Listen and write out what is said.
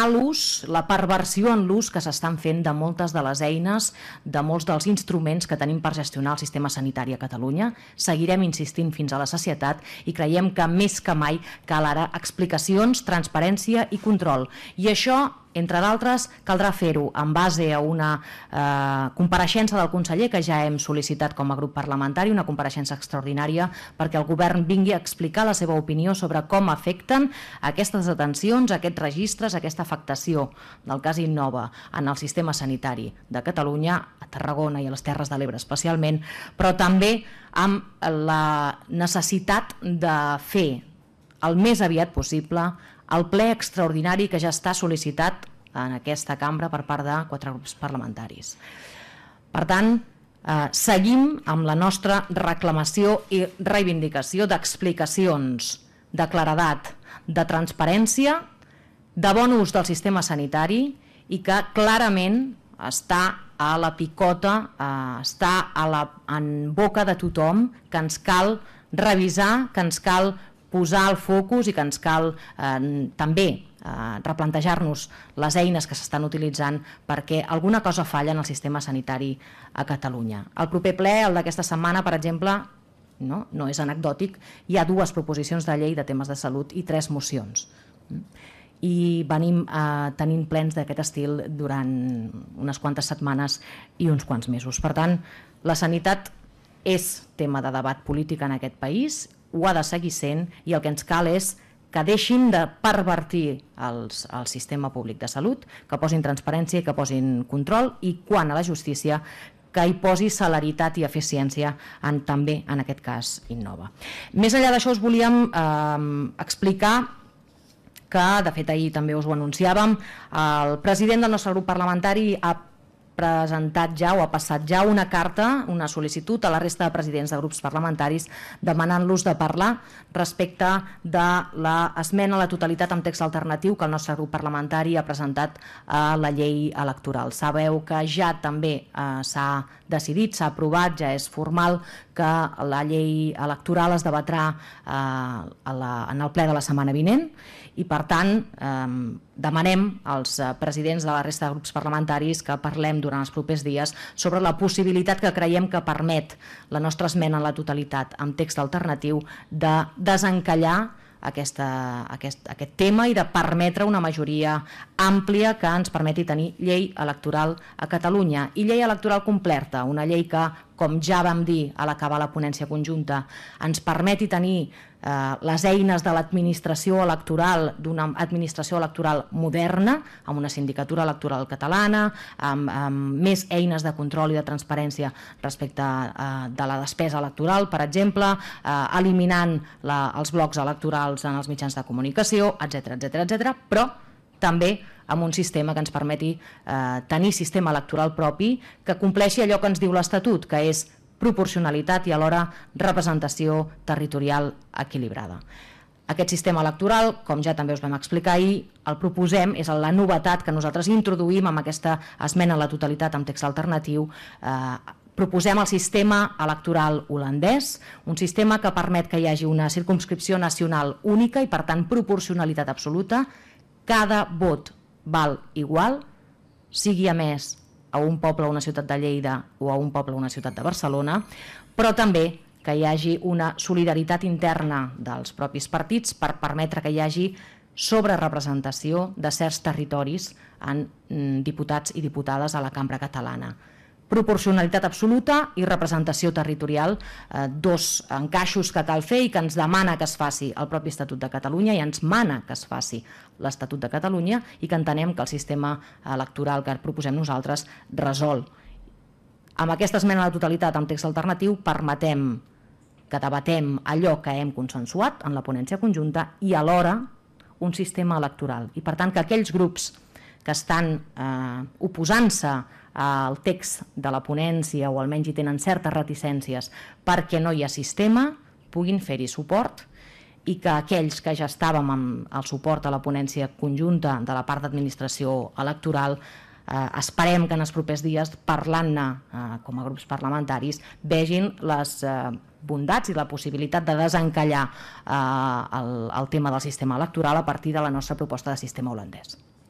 a l'ús, la perversió en l'ús que s'estan fent de moltes de les eines, de molts dels instruments que tenim per gestionar el sistema sanitari a Catalunya. Seguirem insistint fins a la societat i creiem que més que mai cal ara explicacions, transparència i control. I això entre d'altres, caldrà fer-ho en base a una eh, compareixença del conseller que ja hem sol·licitat com a grup parlamentari, una compareixença extraordinària perquè el govern vingui a explicar la seva opinió sobre com afecten aquestes detencions, aquests registres, aquesta afectació del cas Innova en el sistema sanitari de Catalunya, a Tarragona i a les Terres de l'Ebre especialment, però també amb la necessitat de fer el més aviat possible el ple extraordinari que ja està sol·licitat en aquesta cambra per part de quatre grups parlamentaris. Per tant, eh, seguim amb la nostra reclamació i reivindicació d'explicacions, de claredat, de transparència, de bon ús del sistema sanitari i que clarament està a la picota, eh, està a la, en boca de tothom que ens cal revisar, que ens cal posar el focus i que ens cal eh, també eh, replantejar-nos les eines que s'estan utilitzant perquè alguna cosa falla en el sistema sanitari a Catalunya. El proper ple, el d'aquesta setmana, per exemple, no, no és anecdòtic, hi ha dues proposicions de llei de temes de salut i tres mocions. Mm. I venim eh, tenint plens d'aquest estil durant unes quantes setmanes i uns quants mesos. Per tant, la sanitat és tema de debat polític en aquest país ho ha de seguir sent i el que ens cal és que deixin de pervertir els, el sistema públic de salut, que posin transparència, que posin control i quan a la justícia que hi posi celeritat i eficiència en, també en aquest cas Innova. Més enllà d'això us volíem eh, explicar que, de fet, ahir també us ho anunciàvem, el president del nostre grup parlamentari ha presentat ja o ha passat ja una carta, una sol·licitud a la resta de presidents de grups parlamentaris demanant-los de parlar respecte de l'esmena a la totalitat amb text alternatiu que el nostre grup parlamentari ha presentat a la llei electoral. Sabeu que ja també eh, s'ha decidit, s'ha aprovat, ja és formal que la llei electoral es debatrà eh, a la, en el ple de la setmana vinent i per tant eh, demanem als eh, presidents de la resta de grups parlamentaris que parlem durant els propers dies sobre la possibilitat que creiem que permet la nostra esmena a la totalitat amb text alternatiu de desencallar aquesta, aquest, aquest tema i de permetre una majoria àmplia que ens permeti tenir llei electoral a Catalunya i llei electoral completa, una llei que com ja vam dir a l'acabar la ponència conjunta, ens permeti tenir eh, les eines de l'administració electoral, d'una administració electoral moderna, amb una sindicatura electoral catalana, amb, amb més eines de control i de transparència respecte eh, de la despesa electoral, per exemple, eh, eliminant la, els blocs electorals en els mitjans de comunicació, etc etc etc, però també amb un sistema que ens permeti eh, tenir sistema electoral propi que compleixi allò que ens diu l'Estatut, que és proporcionalitat i alhora representació territorial equilibrada. Aquest sistema electoral, com ja també us vam explicar ahir, el proposem, és la novetat que nosaltres introduïm amb aquesta esmena a la totalitat amb text alternatiu, eh, proposem el sistema electoral holandès, un sistema que permet que hi hagi una circumscripció nacional única i, per tant, proporcionalitat absoluta. Cada vot val igual, sigui a més a un poble o una ciutat de Lleida o a un poble o una ciutat de Barcelona, però també que hi hagi una solidaritat interna dels propis partits per permetre que hi hagi sobre representació de certs territoris en mm, diputats i diputades a la cambra catalana proporcionalitat absoluta i representació territorial, eh, dos encaixos que cal fer i que ens demana que es faci el propi Estatut de Catalunya i ens mana que es faci l'Estatut de Catalunya i que entenem que el sistema eh, electoral que proposem nosaltres resol. Amb aquesta esmena a la totalitat amb text alternatiu permetem que debatem allò que hem consensuat en la ponència conjunta i alhora un sistema electoral. I per tant que aquells grups que estan eh, oposant-se al text de la ponència o almenys hi tenen certes reticències perquè no hi ha sistema, puguin fer-hi suport i que aquells que ja estàvem amb el suport a la ponència conjunta de la part d'administració electoral eh, esperem que en els propers dies, parlant-ne eh, com a grups parlamentaris, vegin les eh, bondats i la possibilitat de desencallar eh, el, el tema del sistema electoral a partir de la nostra proposta de sistema holandès.